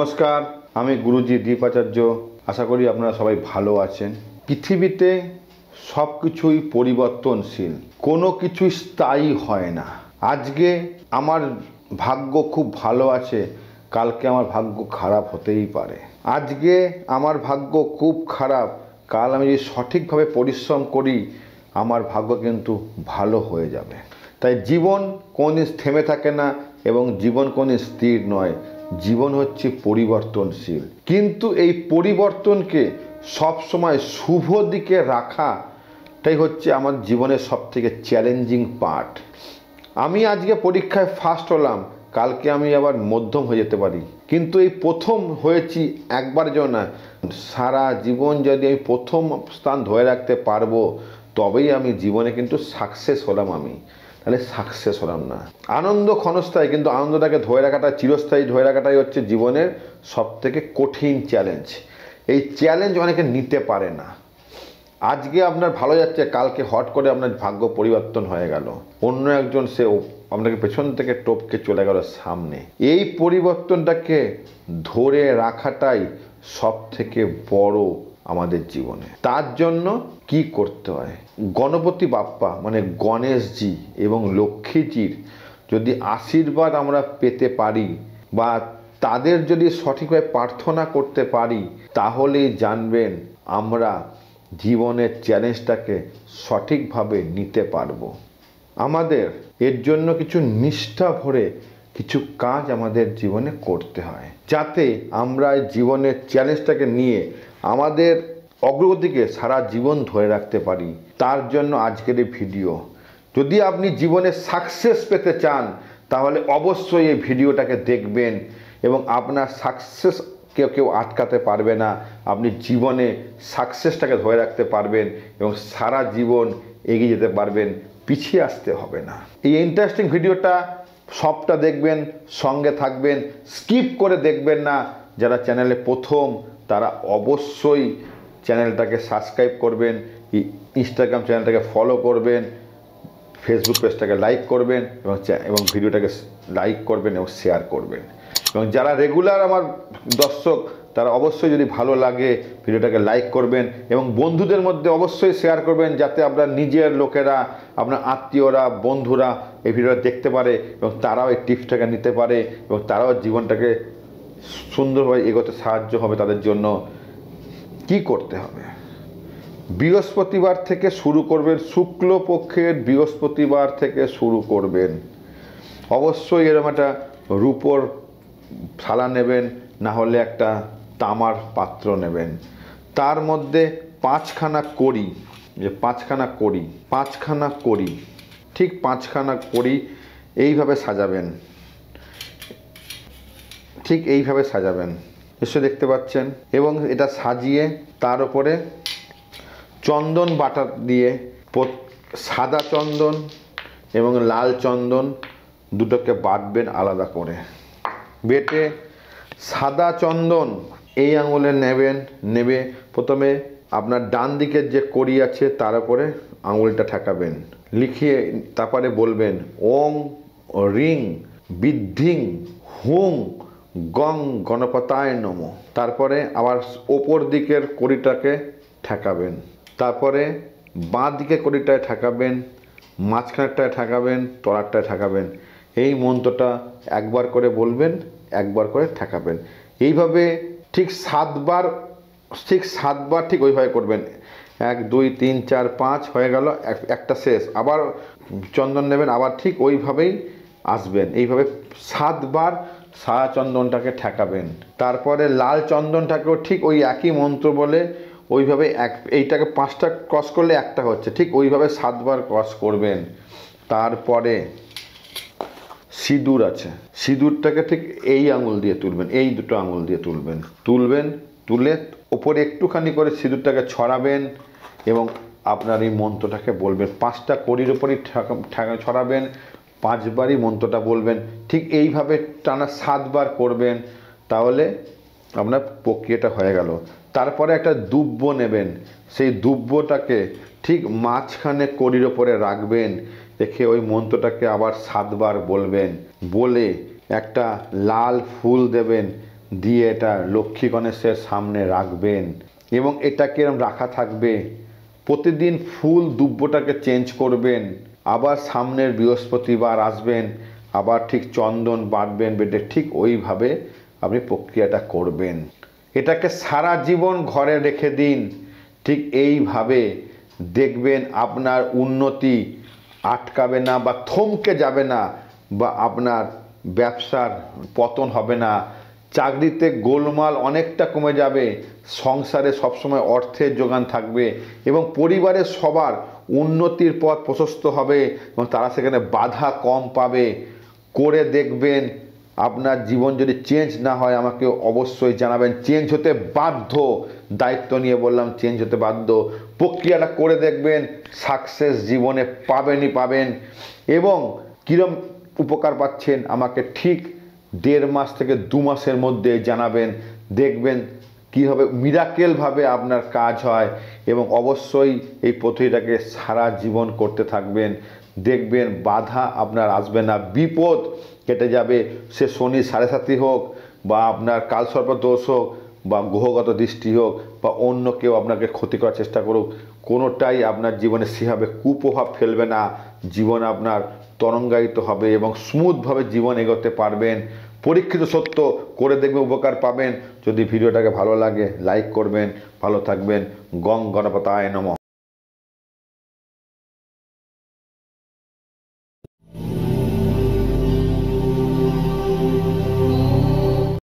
নমস্কার আমি গুরুজি দ্বীপাচার্য আশা করি আপনারা সবাই ভালো আছেন পৃথিবীতে সব কিছুই পরিবর্তনশীল কোনো কিছুই স্থায়ী হয় না আজকে আমার ভাগ্য খুব ভালো আছে কালকে আমার ভাগ্য খারাপ হতেই পারে আজকে আমার ভাগ্য খুব খারাপ কাল আমি যদি সঠিকভাবে পরিশ্রম করি আমার ভাগ্য কিন্তু ভালো হয়ে যাবে তাই জীবন কোন থেমে থাকে না এবং জীবন কোন স্থির নয় জীবন হচ্ছে পরিবর্তনশীল কিন্তু এই পরিবর্তনকে সবসময় শুভ দিকে রাখাটাই হচ্ছে আমার জীবনের সবথেকে চ্যালেঞ্জিং পার্ট আমি আজকে পরীক্ষায় ফার্স্ট হলাম কালকে আমি আবার মধ্যম হয়ে যেতে পারি কিন্তু এই প্রথম হয়েছি একবার যেন সারা জীবন যদি আমি প্রথম স্থান ধরে রাখতে পারবো তবেই আমি জীবনে কিন্তু সাকসেস হলাম আমি তাহলে সাকসেস হলাম না আনন্দ ক্ষণস্থায়ী কিন্তু আনন্দটাকে ধরে রাখাটা চিরস্থায়ী ধরে রাখাটাই হচ্ছে জীবনের সবথেকে কঠিন চ্যালেঞ্জ এই চ্যালেঞ্জ অনেকে নিতে পারে না আজকে আপনার ভালো যাচ্ছে কালকে হট করে আপনার ভাগ্য পরিবর্তন হয়ে গেল অন্য একজন সে আপনাকে পেছন থেকে টপকে চলে গেল সামনে এই পরিবর্তনটাকে ধরে রাখাটাই সব থেকে বড় আমাদের জীবনে তার জন্য কি করতে হয় গণপতি বাপ্পা মানে গণেশজি এবং লক্ষ্মীজির যদি আশীর্বাদ আমরা পেতে পারি বা তাদের যদি সঠিকভাবে প্রার্থনা করতে পারি তাহলেই জানবেন আমরা জীবনের চ্যালেঞ্জটাকে সঠিকভাবে নিতে পারবো আমাদের এর জন্য কিছু নিষ্ঠা ভরে কিছু কাজ আমাদের জীবনে করতে হয় যাতে আমরা জীবনের চ্যালেঞ্জটাকে নিয়ে আমাদের অগ্রগতিকে সারা জীবন ধরে রাখতে পারি তার জন্য আজকের এই ভিডিও যদি আপনি জীবনে সাকসেস পেতে চান তাহলে অবশ্যই এই ভিডিওটাকে দেখবেন এবং আপনার সাকসেস কেউ কেউ আটকাতে পারবে না আপনি জীবনে সাকসেসটাকে ধরে রাখতে পারবেন এবং সারা জীবন এগিয়ে যেতে পারবেন পিছিয়ে আসতে হবে না এই ইন্টারেস্টিং ভিডিওটা সবটা দেখবেন সঙ্গে থাকবেন স্কিপ করে দেখবেন না যারা চ্যানেলে প্রথম তারা অবশ্যই চ্যানেলটাকে সাবস্ক্রাইব করবেন ইনস্টাগ্রাম চ্যানেলটাকে ফলো করবেন ফেসবুক পেজটাকে লাইক করবেন এবং এবং ভিডিওটাকে লাইক করবেন এবং শেয়ার করবেন এবং যারা রেগুলার আমার দর্শক তারা অবশ্যই যদি ভালো লাগে ভিডিওটাকে লাইক করবেন এবং বন্ধুদের মধ্যে অবশ্যই শেয়ার করবেন যাতে আপনার নিজের লোকেরা আপনার আত্মীয়রা বন্ধুরা এই ভিডিওটা দেখতে পারে এবং তারাও এই টিপসটাকে নিতে পারে এবং তারাও জীবনটাকে সুন্দরভাবে এগোতে সাহায্য হবে তাদের জন্য কি করতে হবে বৃহস্পতিবার থেকে শুরু করবেন শুক্লপক্ষের বৃহস্পতিবার থেকে শুরু করবেন অবশ্যই এরকম একটা রূপর থালা নেবেন না হলে একটা তামার পাত্র নেবেন তার মধ্যে পাঁচখানা করি যে পাঁচখানা করি পাঁচখানা করি ঠিক পাঁচখানা করি এইভাবে সাজাবেন ঠিক এইভাবে সাজাবেন নিশ্চয় দেখতে পাচ্ছেন এবং এটা সাজিয়ে তার উপরে চন্দন বাটা দিয়ে সাদা চন্দন এবং লাল চন্দন দুটোকে বাটবেন আলাদা করে বেটে সাদা চন্দন এই আঙুলে নেবেন নেবে প্রথমে আপনার ডান দিকের যে কড়ি আছে তার উপরে আঙুলটা ঠেকাবেন লিখিয়ে তারপরে বলবেন ওং রিং বিদ্ধিং হুম গং গণপতায় নমো তারপরে আবার ওপর দিকের কড়িটাকে ঠেকাবেন তারপরে বাঁ দিকে কড়িটায় ঠেকাবেন মাঝখানেরটায় ঠেকাবেন তলারটায় ঠেকাবেন এই মন্ত্রটা একবার করে বলবেন একবার করে ঠেকাবেন এইভাবে ঠিক সাতবার ঠিক সাতবার ঠিক ওইভাবে করবেন এক দুই তিন চার পাঁচ হয়ে গেল একটা শেষ আবার চন্দন নেবেন আবার ঠিক ওইভাবেই আসবেন এইভাবে সাতবার সাদা চন্দনটাকে ঠেকাবেন তারপরে লাল চন্দনটাকেও ঠিক ওই একই মন্ত্র বলে ওইভাবে এক এইটাকে পাঁচটা ক্রস করলে একটা হচ্ছে ঠিক ওইভাবে সাতবার ক্রস করবেন তারপরে সিঁদুর আছে সিঁদুরটাকে ঠিক এই আঙুল দিয়ে তুলবেন এই দুটো আঙুল দিয়ে তুলবেন তুলবেন তুলে ওপরে একটুখানি করে সিঁদুরটাকে ছড়াবেন এবং আপনার এই মন্ত্রটাকে বলবেন পাঁচটা কড়ির ওপরই ছড়াবেন পাঁচবারই মন্ত্রটা বলবেন ঠিক এইভাবে টানা সাতবার করবেন তাহলে আপনার প্রক্রিয়াটা হয়ে গেল তারপরে একটা দুব্য নেবেন সেই দুব্যটাকে ঠিক মাঝখানে কড়ির ওপরে রাখবেন রেখে ওই মন্ত্রটাকে আবার সাতবার বলবেন বলে একটা লাল ফুল দেবেন দিয়ে এটা লক্ষ্মী গণেশের সামনে রাখবেন এবং এটাকে এরম রাখা থাকবে প্রতিদিন ফুল দুব্যটাকে চেঞ্জ করবেন আবার সামনের বৃহস্পতিবার আসবেন আবার ঠিক চন্দন বাঁধবেন বেটে ঠিক ওইভাবে আপনি প্রক্রিয়াটা করবেন এটাকে সারা জীবন ঘরে রেখে দিন ঠিক এইভাবে দেখবেন আপনার উন্নতি আটকাবে না বা থমকে যাবে না বা আপনার ব্যবসার পতন হবে না চাকরিতে গোলমাল অনেকটা কমে যাবে সংসারে সবসময় অর্থের যোগান থাকবে এবং পরিবারের সবার উন্নতির পথ প্রশস্ত হবে এবং তারা সেখানে বাধা কম পাবে করে দেখবেন আপনার জীবন যদি চেঞ্জ না হয় আমাকে অবশ্যই জানাবেন চেঞ্জ হতে বাধ্য দায়িত্ব নিয়ে বললাম চেঞ্জ হতে বাধ্য প্রক্রিয়াটা করে দেখবেন সাকসেস জীবনে পাবেনই পাবেন এবং কীরম উপকার পাচ্ছেন আমাকে ঠিক দেড় মাস থেকে দু মাসের মধ্যে জানাবেন দেখবেন কীভাবে মিরাকেলভাবে আপনার কাজ হয় এবং অবশ্যই এই পদ্ধতিটাকে সারা জীবন করতে থাকবেন দেখবেন বাধা আপনার আসবে না বিপদ কেটে যাবে সে শনি সাড়ে সাথী হোক বা আপনার কালসর্প দোষ হোক বা গ্রহগত দৃষ্টি হোক বা অন্য কেউ আপনাকে ক্ষতি করার চেষ্টা করুক কোনোটাই আপনার জীবনে সেভাবে কুপ্রভাব ফেলবে না জীবন আপনার তরঙ্গায়িত হবে এবং স্মুথভাবে জীবন এগোতে পারবেন পরীক্ষিত সত্য করে দেখবে উপকার পাবেন যদি ভিডিওটাকে ভালো লাগে লাইক করবেন ভালো থাকবেন গং গণপতায় নম